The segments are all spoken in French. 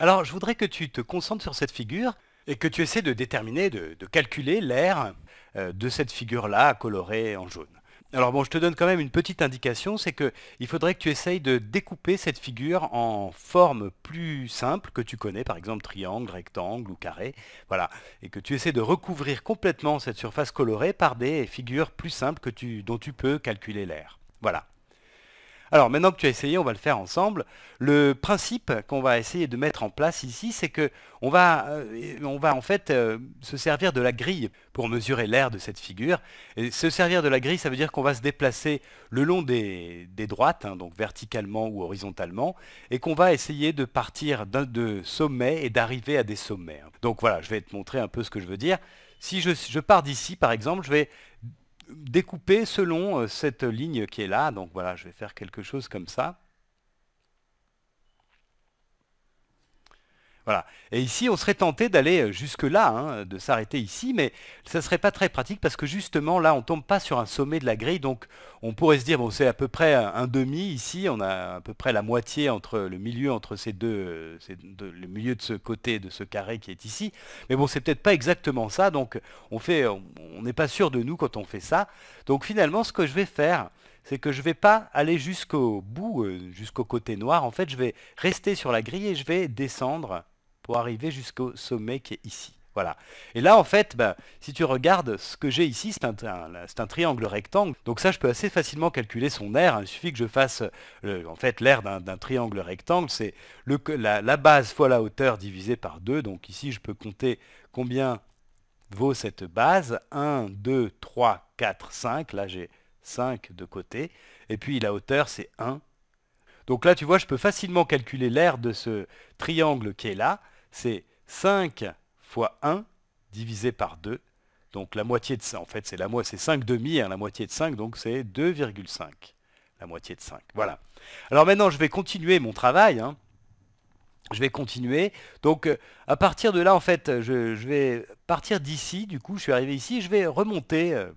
Alors, je voudrais que tu te concentres sur cette figure et que tu essaies de déterminer, de, calculer l'air euh, de cette figure-là colorée en jaune. Alors bon, je te donne quand même une petite indication, c'est qu'il faudrait que tu essayes de découper cette figure en formes plus simples que tu connais, par exemple triangle, rectangle ou carré, voilà, et que tu essaies de recouvrir complètement cette surface colorée par des figures plus simples que tu, dont tu peux calculer l'air. Voilà. Alors maintenant que tu as essayé, on va le faire ensemble. Le principe qu'on va essayer de mettre en place ici, c'est que on va, euh, on va en fait euh, se servir de la grille pour mesurer l'air de cette figure. Et se servir de la grille, ça veut dire qu'on va se déplacer le long des, droites, hein, donc verticalement ou horizontalement, et qu'on va essayer de partir de sommets et d'arriver à des sommets. Hein. Donc voilà, je vais te montrer un peu ce que je veux dire. Si je pars d'ici, par exemple, je vais découper selon euh, cette ligne qui est là. Donc voilà, je vais faire quelque chose comme ça. Voilà. Et ici, on serait tenté d'aller euh, jusque-là, hein, de s'arrêter ici, mais ça ne serait pas très pratique parce que justement, là, on ne tombe pas sur un sommet de la grille, donc on pourrait se dire, bon, c'est à peu près euh, un demi ici, on a à peu près la moitié entre le milieu, entre euh, ces deux, le milieu de ce côté, de ce carré qui est ici. Mais bon, c'est peut-être pas exactement ça, donc on on n'est pas sûr de nous quand on fait ça. Donc finalement, ce que je vais faire, c'est que je ne vais pas aller jusqu'au bout, jusqu'au côté noir. En fait, je vais rester sur la grille et je vais descendre pour arriver jusqu'au sommet qui est ici. Voilà. Et là, en fait, bah, si tu regardes ce que j'ai ici, c'est un, triangle rectangle. Donc ça, je peux assez facilement calculer son air. Hein. Il suffit que je fasse, en fait, l'aire d'un triangle rectangle, c'est la, base fois la hauteur divisée par 2. Donc ici, je peux compter combien vaut cette base. 1, 2, 3, 4, 5. Là, j'ai 5 de côté. Et puis la hauteur, c'est 1. Donc là, tu vois, je peux facilement calculer l'air de ce triangle qui est là c'est 5 fois 1 divisé par 2. Donc la moitié de ça, en fait, c'est la moitié, c'est 5 demi, hein, la moitié de 5, donc c'est 2,5. La moitié de 5. Voilà. Alors maintenant, je vais continuer mon travail. Hein. Je vais continuer. Donc euh, à partir de là, en fait, je, vais partir d'ici. Du coup, je suis arrivé ici. Je vais remonter euh,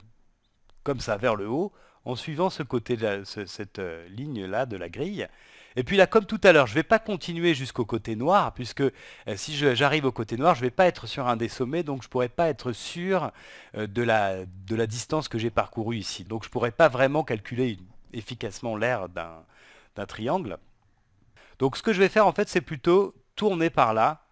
comme ça vers le haut en suivant ce côté de cette euh, ligne-là de la grille. Et puis là, comme tout à l'heure, je ne vais pas continuer jusqu'au côté noir, puisque euh, si j'arrive au côté noir, je ne vais pas être sur un des sommets, donc je ne pourrais pas être sûr euh, de, la, de la distance que j'ai parcourue ici. Donc je ne pourrais pas vraiment calculer efficacement l'air d'un triangle. Donc ce que je vais faire en fait, c'est plutôt tourner par là,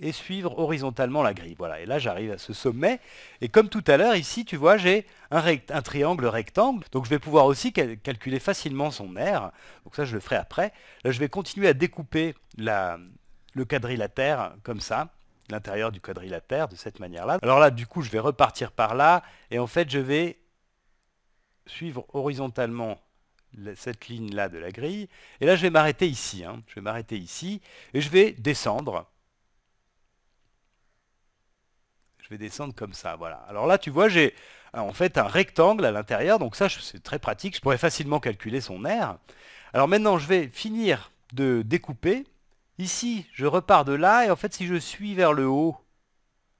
et suivre horizontalement la grille. Voilà, et là j'arrive à ce sommet. Et comme tout à l'heure, ici, tu vois, j'ai un, triangle rectangle. Donc je vais pouvoir aussi calculer facilement son air, Donc ça, je le ferai après. Là, je vais continuer à découper le quadrilatère comme ça l'intérieur du quadrilatère de cette manière-là. Alors là, du coup, je vais repartir par là, et en fait, je vais suivre horizontalement cette ligne-là de la grille. Et là, je vais m'arrêter ici. Hein. Je vais m'arrêter ici, et je vais descendre Je vais descendre comme ça, voilà. Alors là, tu vois, j'ai ah, en fait un rectangle à l'intérieur, donc ça, c'est très pratique. Je pourrais facilement calculer son air. Alors maintenant, je vais finir de découper. Ici, je repars de là, et en fait, si je suis vers le haut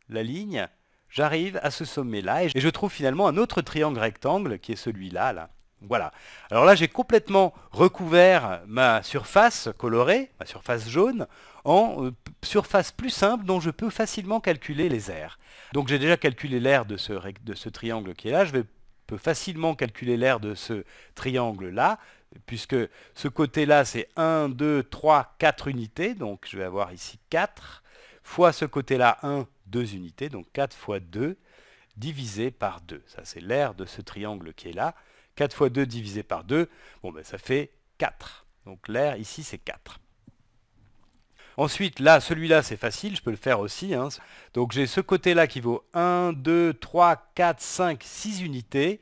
la ligne, j'arrive à ce sommet-là, et je trouve finalement un autre triangle rectangle, qui est celui-là, là. Voilà. Alors là, j'ai complètement recouvert ma surface colorée, ma surface jaune, en euh, surface plus simple dont je peux facilement calculer les aires. Donc j'ai déjà calculé l'aire de ce, triangle qui est là. Je peux facilement calculer l'aire de ce triangle-là, puisque ce côté-là, c'est 1, 2, 3, 4 unités. Donc je vais avoir ici 4, fois ce côté-là, 1, 2 unités. Donc 4 fois 2, divisé par 2. Ça, c'est l'aire de ce triangle qui est là. 4 fois 2 divisé par 2, bon ben ça fait 4. Donc l'air ici c'est 4. Ensuite, là, celui-là, c'est facile, je peux le faire aussi. Hein. Donc j'ai ce côté-là qui vaut 1, 2, 3, 4, 5, 6 unités.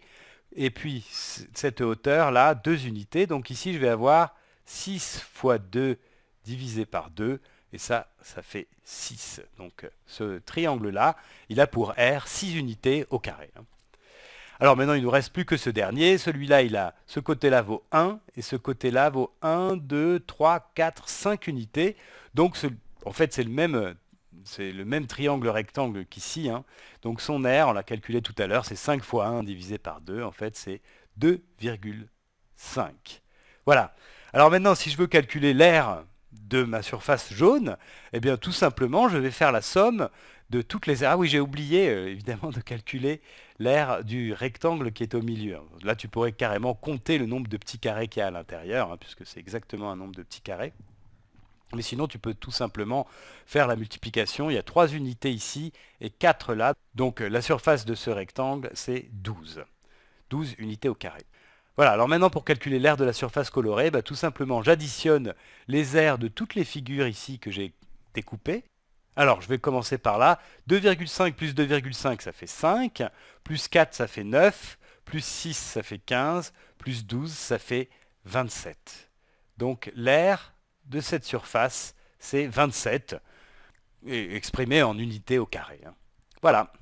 Et puis cette hauteur-là, 2 unités. Donc ici, je vais avoir 6 fois 2 divisé par 2. Et ça, ça fait 6. Donc ce triangle-là, il a pour R 6 unités au carré. Hein. Alors maintenant, il ne nous reste plus que ce dernier. Celui-là, ce côté-là vaut 1, et ce côté-là vaut 1, 2, 3, 4, 5 unités. Donc en fait, c'est le même triangle rectangle qu'ici. Hein. Donc son R, on l'a calculé tout à l'heure, c'est 5 fois 1 divisé par 2. En fait, c'est 2,5. Voilà. Alors maintenant, si je veux calculer l'air de ma surface jaune, eh bien tout simplement je vais faire la somme de toutes les aires. Ah oui, j'ai oublié euh, évidemment de calculer l'aire du rectangle qui est au milieu. Là, tu pourrais carrément compter le nombre de petits carrés qu'il y a à l'intérieur, hein, puisque c'est exactement un nombre de petits carrés. Mais sinon, tu peux tout simplement faire la multiplication. Il y a 3 unités ici et 4 là. Donc euh, la surface de ce rectangle, c'est 12. 12 unités au carré. Voilà, alors maintenant pour calculer l'aire de la surface colorée, bah, tout simplement j'additionne les aires de toutes les figures ici que j'ai découpées. Alors je vais commencer par là, 2,5 plus 2,5 ça fait 5, plus 4 ça fait 9, plus 6 ça fait 15, plus 12 ça fait 27. Donc l'air de cette surface c'est 27, exprimé en unités au carré. Hein. Voilà.